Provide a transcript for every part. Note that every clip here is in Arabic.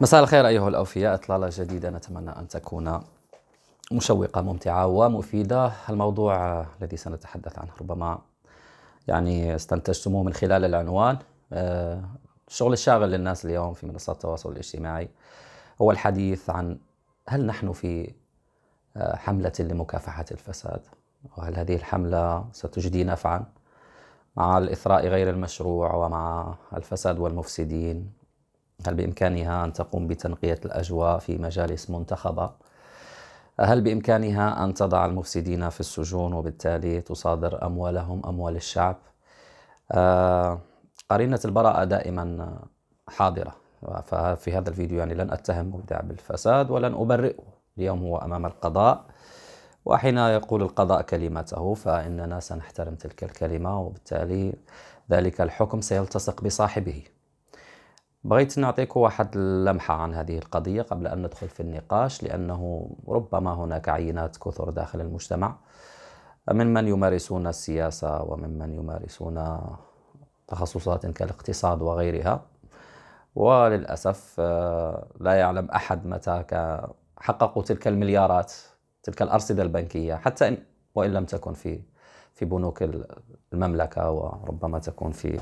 مساء الخير أيها الأوفياء إطلالة جديدة نتمنى أن تكون مشوقة ممتعة ومفيدة الموضوع الذي سنتحدث عنه ربما يعني استنتجتموه من خلال العنوان آه، الشغل الشاغل للناس اليوم في منصات التواصل الاجتماعي هو الحديث عن هل نحن في آه، حملة لمكافحة الفساد وهل هذه الحملة ستجدي نفعا مع الإثراء غير المشروع ومع الفساد والمفسدين هل بإمكانها أن تقوم بتنقية الأجواء في مجالس منتخبة؟ هل بإمكانها أن تضع المفسدين في السجون وبالتالي تصادر أموالهم أموال الشعب؟ قرينة آه، البراءة دائما حاضرة ففي هذا الفيديو يعني لن أتهم مبدع بالفساد ولن أبرئه اليوم هو أمام القضاء وحين يقول القضاء كلمته فإننا سنحترم تلك الكلمة وبالتالي ذلك الحكم سيلتصق بصاحبه بغيت نعطيكم واحد اللمحة عن هذه القضية قبل أن ندخل في النقاش لأنه ربما هناك عينات كثر داخل المجتمع ممن يمارسون السياسة وممن يمارسون تخصصات كالاقتصاد وغيرها وللأسف آه، لا يعلم أحد متى حققوا تلك المليارات تلك الأرصدة البنكية حتى وإن لم تكن في في بنوك المملكة وربما تكون في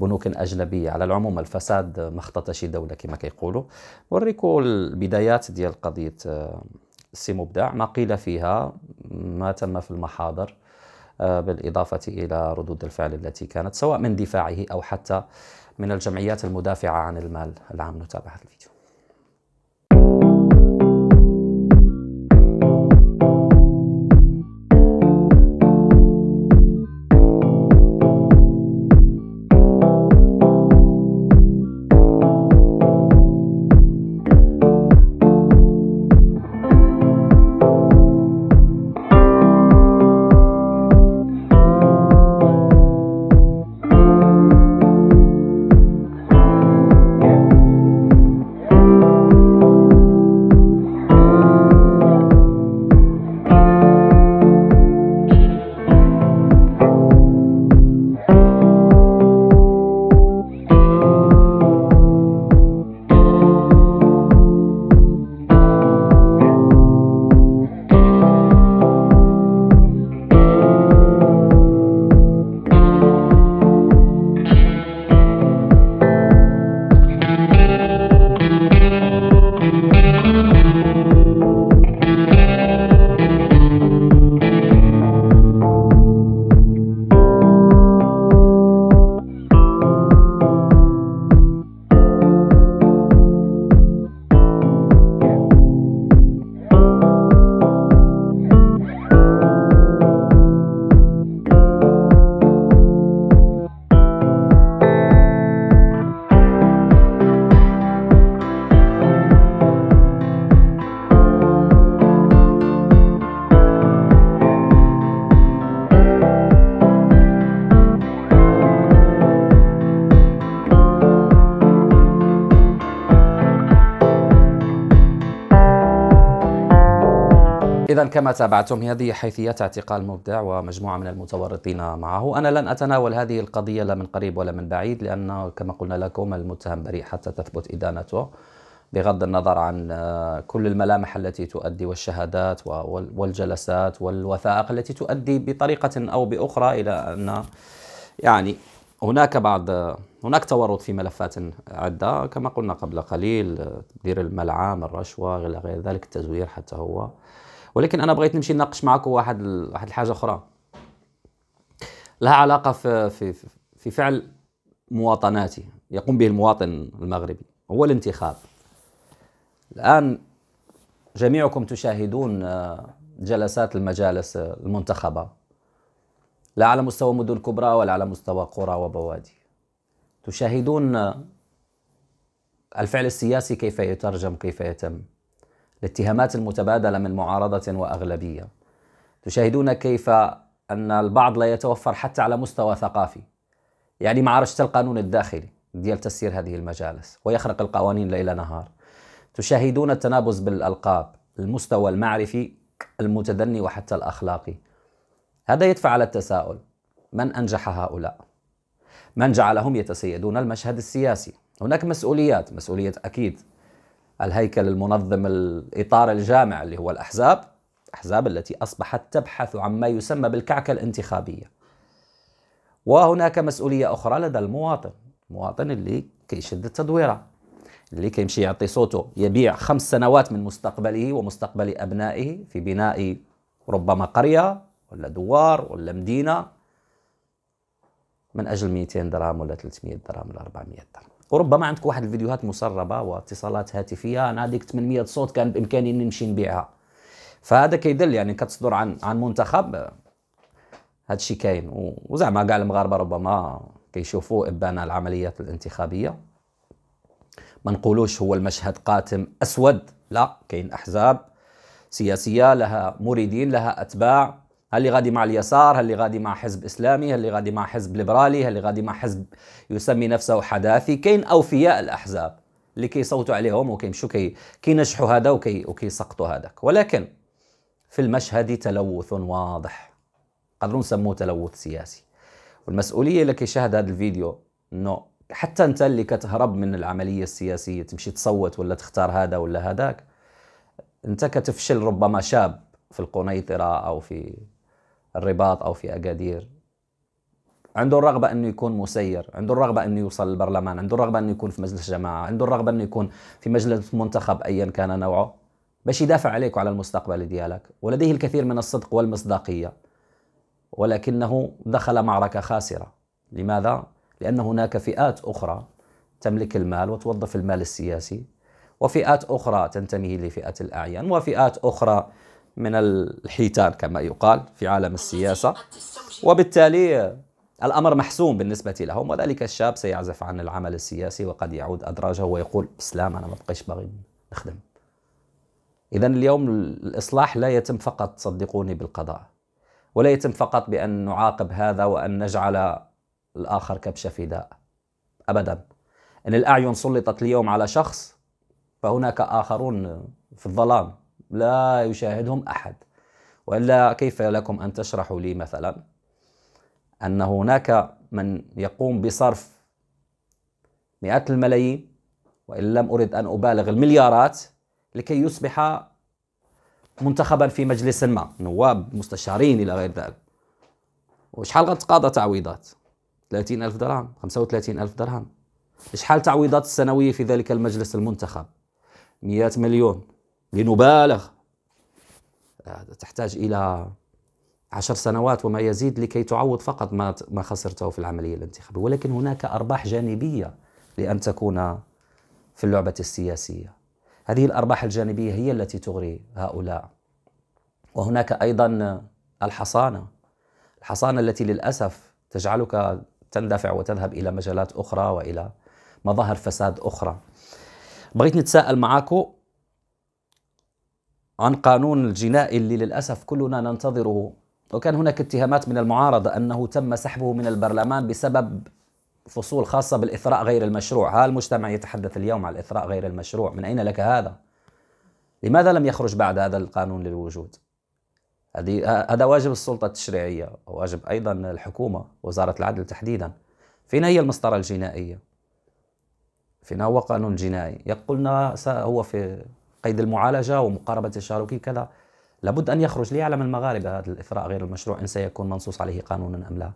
بنوك أجنبية على العموم الفساد مخططة شي دولة كما كيقولوا وريكو البدايات ديال قضية السي آه، مبدع ما قيل فيها ما تم في المحاضر آه، بالإضافة إلى ردود الفعل التي كانت سواء من دفاعه أو حتى من الجمعيات المدافعة عن المال العام نتابع الفيديو إذا كما تابعتم هذه حيثيات اعتقال مبدع ومجموعة من المتورطين معه أنا لن أتناول هذه القضية لا من قريب ولا من بعيد لأن كما قلنا لكم المتهم بريء حتى تثبت إدانته بغض النظر عن كل الملامح التي تؤدي والشهادات والجلسات والوثائق التي تؤدي بطريقة أو بأخرى إلى أن يعني هناك بعض هناك تورط في ملفات عدة كما قلنا قبل قليل تدبير الملعام الرشوة إلى غير ذلك التزوير حتى هو ولكن انا بغيت نمشي نناقش معكم واحد واحد الحاجه اخرى لها علاقه في في في فعل مواطناتي يقوم به المواطن المغربي هو الانتخاب الان جميعكم تشاهدون آه، جلسات المجالس آه، المنتخبه لا على مستوى مدن كبرى ولا على مستوى قرى وبوادي تشاهدون آه، الفعل السياسي كيف يترجم كيف يتم الاتهامات المتبادله من معارضه واغلبيه. تشاهدون كيف ان البعض لا يتوفر حتى على مستوى ثقافي. يعني معركه القانون الداخلي ديال تسيير هذه المجالس ويخرق القوانين ليل نهار. تشاهدون التنابز بالالقاب، المستوى المعرفي المتدني وحتى الاخلاقي. هذا يدفع على التساؤل من انجح هؤلاء؟ من جعلهم يتسيدون المشهد السياسي؟ هناك مسؤوليات، مسؤوليه اكيد الهيكل المنظم الإطار الجامع اللي هو الأحزاب الأحزاب التي أصبحت تبحث عن ما يسمى بالكعكة الانتخابية وهناك مسؤولية أخرى لدى المواطن المواطن اللي كيشد التدويرة اللي كيمشي يعطي صوته يبيع خمس سنوات من مستقبله ومستقبل أبنائه في بناء ربما قرية ولا دوار ولا مدينة من أجل 200 درهم ولا 300 درهم ولا 400 درهم وربما عندك واحد الفيديوهات مسربه واتصالات هاتفيه انا هذيك 800 صوت كان بامكاني اني نمشي نبيعها فهذا كيدل يعني كتصدر عن عن منتخب هذا الشيء كاين وزعما كاع المغاربه ربما كيشوفوا ابان العمليات الانتخابيه ما نقولوش هو المشهد قاتم اسود لا كاين احزاب سياسيه لها مريدين لها اتباع هل اللي غادي مع اليسار هل اللي غادي مع حزب اسلامي هل اللي غادي مع حزب ليبرالي هل اللي غادي مع حزب يسمي نفسه حداثي كاين اوفياء الاحزاب اللي كيصوتوا عليهم وكيمشوا كي كينجحوا هذا وكي وكيسقطوا هذاك ولكن في المشهد تلوث واضح قدروا نسموه تلوث سياسي والمسؤوليه اللي كيشاهد هذا الفيديو انه حتى انت اللي كتهرب من العمليه السياسيه تمشي تصوت ولا تختار هذا ولا هذاك انت كتفشل ربما شاب في القنيطره او في الرباط أو في أكادير عنده الرغبة أنه يكون مسير عنده الرغبة أنه يوصل للبرلمان عنده الرغبة أنه يكون في مجلس جماعة عنده الرغبة أنه يكون في مجلس منتخب أيا كان نوعه باش يدافع عليك وعلى المستقبل ديالك ولديه الكثير من الصدق والمصداقية ولكنه دخل معركة خاسرة لماذا؟ لأن هناك فئات أخرى تملك المال وتوظف المال السياسي وفئات أخرى تنتمي لفئة الأعيان وفئات أخرى من الحيتان كما يقال في عالم السياسة وبالتالي الأمر محسوم بالنسبة لهم وذلك الشاب سيعزف عن العمل السياسي وقد يعود أدراجه ويقول إسلام أنا ما بقيش باغي نخدم إذا اليوم الإصلاح لا يتم فقط صدقوني بالقضاء ولا يتم فقط بأن نعاقب هذا وأن نجعل الآخر كبش فداء أبدا إن الأعين سلطت اليوم على شخص فهناك آخرون في الظلام لا يشاهدهم أحد وإلا كيف لكم أن تشرحوا لي مثلا أن هناك من يقوم بصرف مئات الملايين وإن لم أرد أن أبالغ المليارات لكي يصبح منتخبا في مجلس ما نواب مستشارين إلى غير ذلك وشحال غتقاضى تعويضات 30 ألف درهم 35 ألف درهم شحال تعويضات السنوية في ذلك المجلس المنتخب 100 مليون لنبالغ تحتاج إلى عشر سنوات وما يزيد لكي تعوض فقط ما ما خسرته في العملية الانتخابية ولكن هناك أرباح جانبية لأن تكون في اللعبة السياسية هذه الأرباح الجانبية هي التي تغري هؤلاء وهناك أيضا الحصانة الحصانة التي للأسف تجعلك تندفع وتذهب إلى مجالات أخرى وإلى مظاهر فساد أخرى بغيت نتساءل معاكم عن قانون الجنائي اللي للأسف كلنا ننتظره وكان هناك اتهامات من المعارضة أنه تم سحبه من البرلمان بسبب فصول خاصة بالإثراء غير المشروع ها المجتمع يتحدث اليوم عن الإثراء غير المشروع من أين لك هذا؟ لماذا لم يخرج بعد هذا القانون للوجود؟ هذا واجب السلطة التشريعية وواجب أيضا الحكومة وزارة العدل تحديدا فين هي المسطرة الجنائية؟ فين هو قانون جنائي؟ يقولنا هو في قيد المعالجة ومقاربة الشهروكي كذا لابد أن يخرج ليعلم المغاربة هذا الإثراء غير المشروع إن سيكون منصوص عليه قانونا أم لا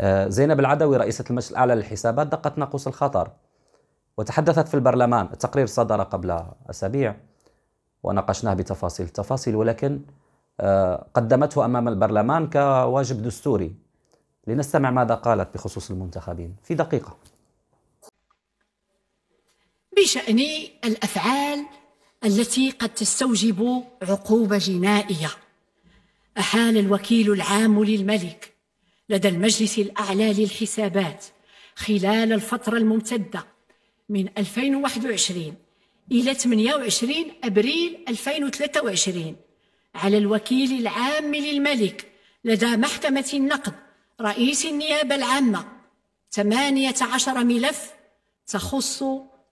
آه، زينب العدوي رئيسة المجلس الأعلى للحسابات دقت ناقوس الخطر وتحدثت في البرلمان التقرير صدر قبل أسابيع وناقشناه بتفاصيل التفاصيل ولكن آه، قدمته أمام البرلمان كواجب دستوري لنستمع ماذا قالت بخصوص المنتخبين في دقيقة بشأن الأفعال التي قد تستوجب عقوبة جنائية أحال الوكيل العام للملك لدى المجلس الأعلى للحسابات خلال الفترة الممتدة من 2021 إلى 28 أبريل 2023 على الوكيل العام للملك لدى محكمة النقد رئيس النيابة العامة 18 ملف تخص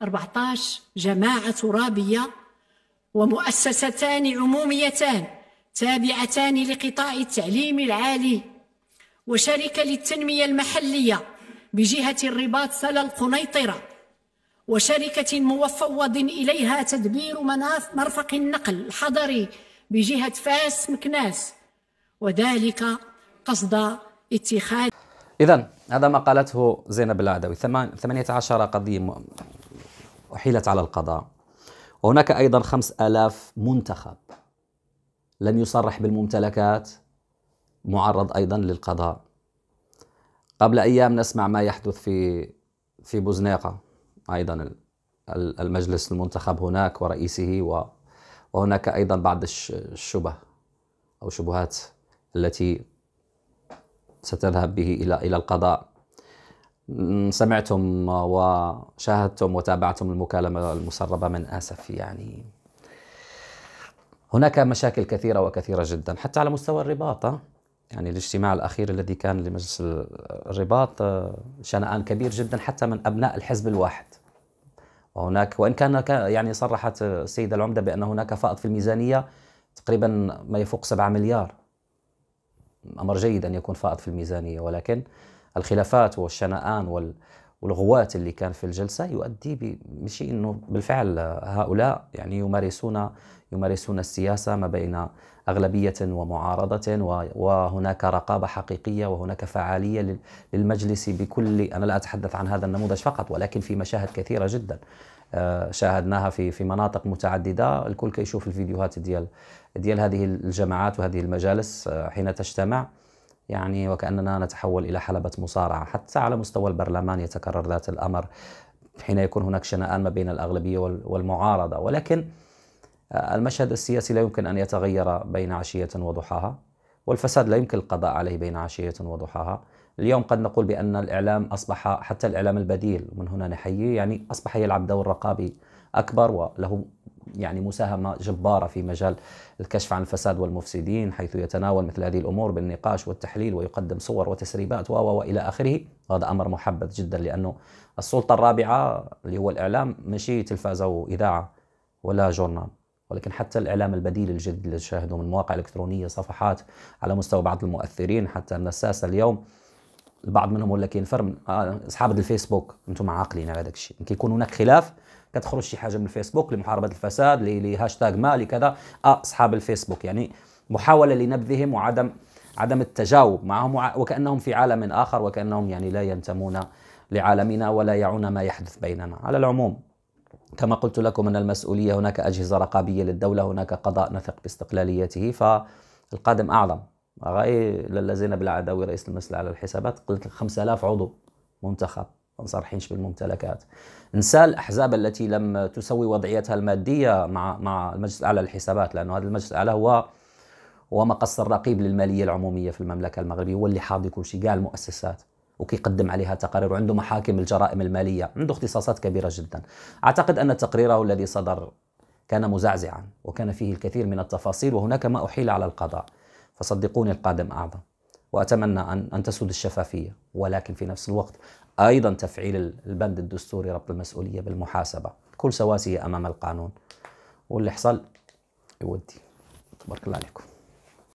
14 جماعة ترابية ومؤسستان عموميتان تابعتان لقطاع التعليم العالي وشركة للتنمية المحلية بجهة الرباط سلا القنيطرة وشركة مفوض إليها تدبير مرفق النقل الحضري بجهة فاس مكناس وذلك قصد اتخاذ إذا هذا ما قالته زينب العدوي 18 قضية أحيلت على القضاء وهناك أيضا خمس آلاف منتخب لم يصرح بالممتلكات معرض أيضا للقضاء قبل أيام نسمع ما يحدث في في بوزنيقة أيضا المجلس المنتخب هناك ورئيسه وهناك أيضا بعض الشبه أو شبهات التي ستذهب به إلى إلى القضاء سمعتم وشاهدتم وتابعتم المكالمة المسربة من آسف يعني هناك مشاكل كثيرة وكثيرة جدا حتى على مستوى الرباط يعني الاجتماع الأخير الذي كان لمجلس الرباط آه، شنآن كبير جدا حتى من أبناء الحزب الواحد وهناك وإن كان يعني صرحت السيدة العمدة بأن هناك فائض في الميزانية تقريبا ما يفوق 7 مليار أمر جيد أن يكون فائض في الميزانية ولكن الخلافات والشنآن والغوات اللي كان في الجلسة يؤدي بشيء أنه بالفعل هؤلاء يعني يمارسون يمارسون السياسة ما بين أغلبية ومعارضة وهناك رقابة حقيقية وهناك فعالية للمجلس بكل أنا لا أتحدث عن هذا النموذج فقط ولكن في مشاهد كثيرة جدا آه، شاهدناها في في مناطق متعددة الكل كيشوف الفيديوهات ديال ديال هذه الجماعات وهذه المجالس آه، حين تجتمع يعني وكأننا نتحول إلى حلبة مصارعة حتى على مستوى البرلمان يتكرر ذات الأمر حين يكون هناك شنآن ما بين الأغلبية والمعارضة ولكن آه، المشهد السياسي لا يمكن أن يتغير بين عشية وضحاها والفساد لا يمكن القضاء عليه بين عشية وضحاها اليوم قد نقول بأن الإعلام أصبح حتى الإعلام البديل من هنا نحييه يعني أصبح يلعب دور رقابي أكبر وله يعني مساهمة جبارة في مجال الكشف عن الفساد والمفسدين حيث يتناول مثل هذه الأمور بالنقاش والتحليل ويقدم صور وتسريبات و وإلى آخره هذا أمر محبذ جدا لأنه السلطة الرابعة اللي هو الإعلام ماشي تلفازة وإذاعة ولا جورنال ولكن حتى الإعلام البديل الجديد اللي تشاهده من مواقع إلكترونية صفحات على مستوى بعض المؤثرين حتى النساسة اليوم البعض منهم ولا كينفر من آه، اصحاب الفيسبوك انتم عاقلين على هذاك الشيء كيكون هناك خلاف كتخرج شي حاجه من الفيسبوك لمحاربه الفساد لهاشتاغ ما لكذا آه، اصحاب الفيسبوك يعني محاوله لنبذهم وعدم عدم التجاوب معهم وكانهم في عالم اخر وكانهم يعني لا ينتمون لعالمنا ولا يعون ما يحدث بيننا على العموم كما قلت لكم ان المسؤوليه هناك اجهزه رقابيه للدوله هناك قضاء نثق باستقلاليته فالقادم اعظم غاي الذين بالعداوي رئيس المجلس على الحسابات قلت لك 5000 عضو منتخب ما بالممتلكات نسى الاحزاب التي لم تسوي وضعيتها الماديه مع مع المجلس الاعلى للحسابات لانه هذا المجلس الاعلى هو هو مقص الرقيب للماليه العموميه في المملكه المغربيه هو اللي حاضر كل شيء كاع المؤسسات وكيقدم عليها تقارير وعنده محاكم الجرائم الماليه عنده اختصاصات كبيره جدا اعتقد ان تقريره الذي صدر كان مزعزعا وكان فيه الكثير من التفاصيل وهناك ما احيل على القضاء فصدقوني القادم اعظم واتمنى ان ان تسود الشفافيه ولكن في نفس الوقت ايضا تفعيل البند الدستوري ربط المسؤوليه بالمحاسبه، كل سواسيه امام القانون واللي حصل يودي بارك الله عليكم.